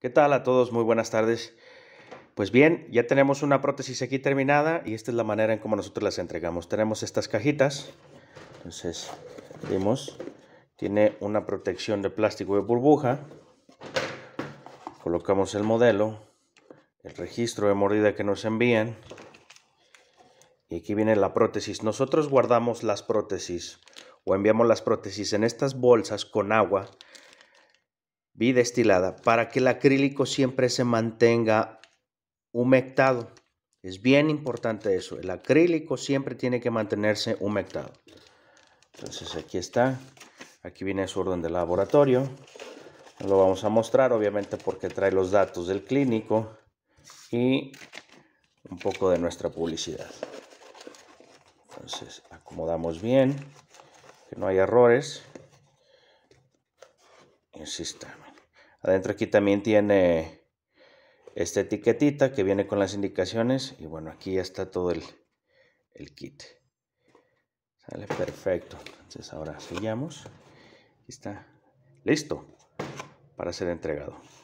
¿Qué tal a todos? Muy buenas tardes. Pues bien, ya tenemos una prótesis aquí terminada y esta es la manera en cómo nosotros las entregamos. Tenemos estas cajitas, entonces vemos, tiene una protección de plástico de burbuja. Colocamos el modelo, el registro de mordida que nos envían y aquí viene la prótesis. Nosotros guardamos las prótesis o enviamos las prótesis en estas bolsas con agua bidestilada para que el acrílico siempre se mantenga humectado. Es bien importante eso. El acrílico siempre tiene que mantenerse humectado. Entonces aquí está. Aquí viene su orden de laboratorio. Lo vamos a mostrar obviamente porque trae los datos del clínico y un poco de nuestra publicidad. Entonces acomodamos bien, que no hay errores. Insistamos. Adentro aquí también tiene esta etiquetita que viene con las indicaciones. Y bueno, aquí ya está todo el, el kit. Sale perfecto. Entonces ahora sellamos. Aquí está listo para ser entregado.